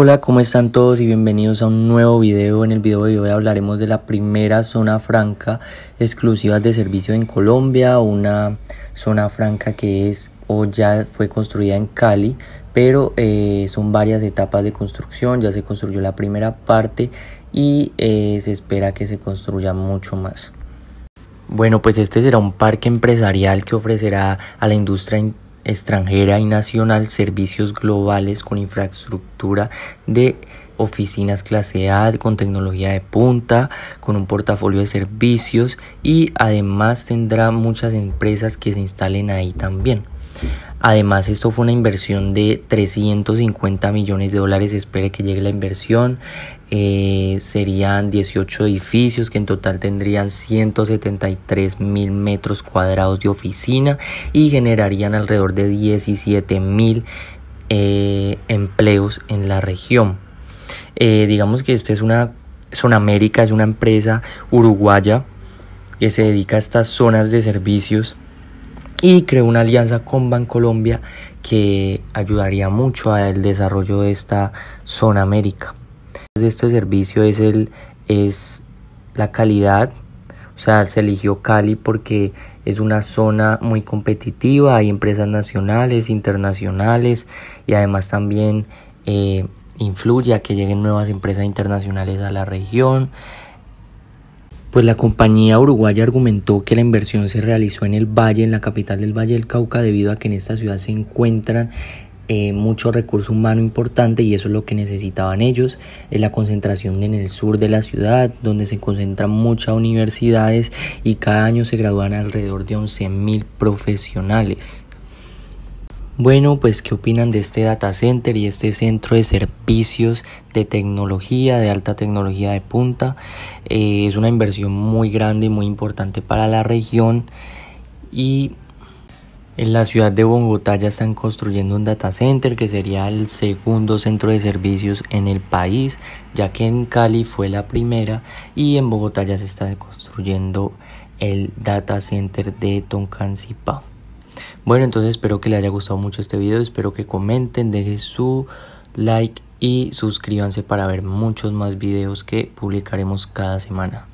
Hola, ¿cómo están todos y bienvenidos a un nuevo video? En el video de hoy hablaremos de la primera zona franca exclusiva de servicio en Colombia, una zona franca que es o ya fue construida en Cali, pero eh, son varias etapas de construcción, ya se construyó la primera parte y eh, se espera que se construya mucho más. Bueno, pues este será un parque empresarial que ofrecerá a la industria extranjera y nacional, servicios globales con infraestructura de oficinas clase A con tecnología de punta, con un portafolio de servicios y además tendrá muchas empresas que se instalen ahí también. Además, esto fue una inversión de 350 millones de dólares. Espere que llegue la inversión. Eh, serían 18 edificios que en total tendrían 173 mil metros cuadrados de oficina y generarían alrededor de 17 mil eh, empleos en la región. Eh, digamos que esta es una América es una empresa uruguaya que se dedica a estas zonas de servicios y creó una alianza con Bancolombia que ayudaría mucho al desarrollo de esta zona América. este servicio es, el, es la calidad, o sea, se eligió Cali porque es una zona muy competitiva, hay empresas nacionales, internacionales y además también eh, influye a que lleguen nuevas empresas internacionales a la región pues la compañía uruguaya argumentó que la inversión se realizó en el Valle, en la capital del Valle del Cauca, debido a que en esta ciudad se encuentran eh, mucho recurso humano importante y eso es lo que necesitaban ellos, Es eh, la concentración en el sur de la ciudad, donde se concentran muchas universidades y cada año se gradúan alrededor de 11.000 profesionales. Bueno, pues ¿qué opinan de este data center y este centro de servicios de tecnología, de alta tecnología de punta? Eh, es una inversión muy grande y muy importante para la región y en la ciudad de Bogotá ya están construyendo un data center que sería el segundo centro de servicios en el país, ya que en Cali fue la primera y en Bogotá ya se está construyendo el data center de Toncancipá. Bueno, entonces espero que les haya gustado mucho este video, espero que comenten, dejen su like y suscríbanse para ver muchos más videos que publicaremos cada semana.